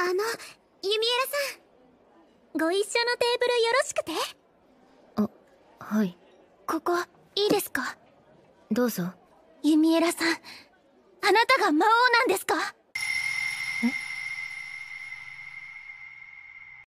あの弓枝さんご一緒のテーブルよろしくてあはいここいいですかどうぞ弓枝さんあなたが魔王なんですか